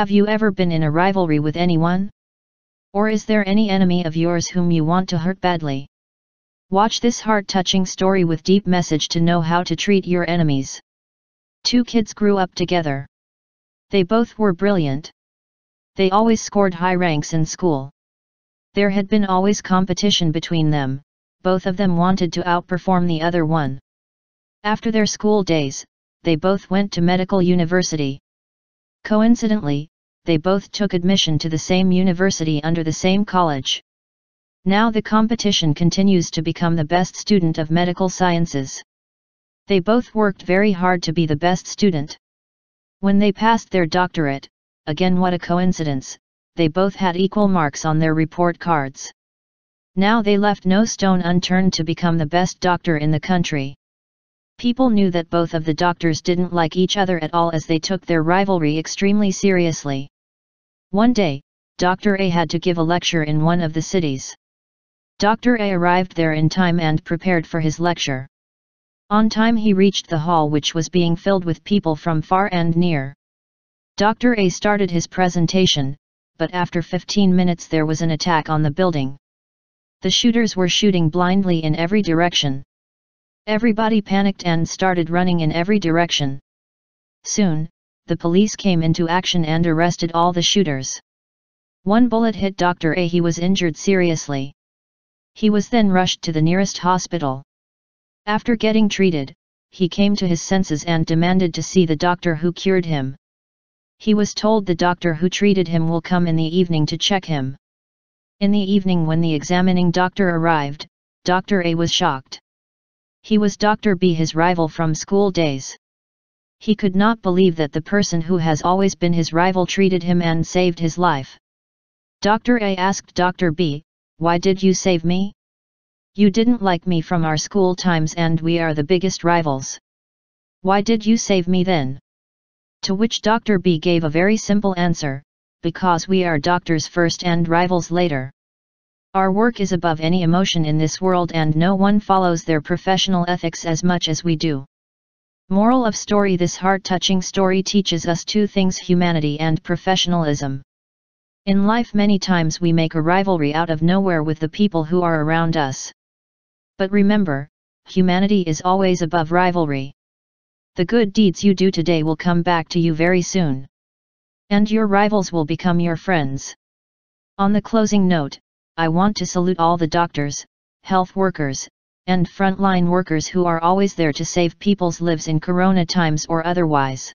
Have you ever been in a rivalry with anyone? Or is there any enemy of yours whom you want to hurt badly? Watch this heart-touching story with deep message to know how to treat your enemies. Two kids grew up together. They both were brilliant. They always scored high ranks in school. There had been always competition between them, both of them wanted to outperform the other one. After their school days, they both went to medical university. Coincidentally, they both took admission to the same university under the same college. Now the competition continues to become the best student of medical sciences. They both worked very hard to be the best student. When they passed their doctorate, again what a coincidence, they both had equal marks on their report cards. Now they left no stone unturned to become the best doctor in the country. People knew that both of the doctors didn't like each other at all as they took their rivalry extremely seriously. One day, Dr. A had to give a lecture in one of the cities. Dr. A arrived there in time and prepared for his lecture. On time he reached the hall which was being filled with people from far and near. Dr. A started his presentation, but after 15 minutes there was an attack on the building. The shooters were shooting blindly in every direction. Everybody panicked and started running in every direction. Soon, the police came into action and arrested all the shooters. One bullet hit Dr. A. He was injured seriously. He was then rushed to the nearest hospital. After getting treated, he came to his senses and demanded to see the doctor who cured him. He was told the doctor who treated him will come in the evening to check him. In the evening when the examining doctor arrived, Dr. A was shocked. He was Dr. B his rival from school days. He could not believe that the person who has always been his rival treated him and saved his life. Dr. A asked Dr. B, why did you save me? You didn't like me from our school times and we are the biggest rivals. Why did you save me then? To which Dr. B gave a very simple answer, because we are doctors first and rivals later. Our work is above any emotion in this world and no one follows their professional ethics as much as we do. Moral of story This heart-touching story teaches us two things humanity and professionalism. In life many times we make a rivalry out of nowhere with the people who are around us. But remember, humanity is always above rivalry. The good deeds you do today will come back to you very soon. And your rivals will become your friends. On the closing note, I want to salute all the doctors, health workers, and frontline workers who are always there to save people's lives in corona times or otherwise.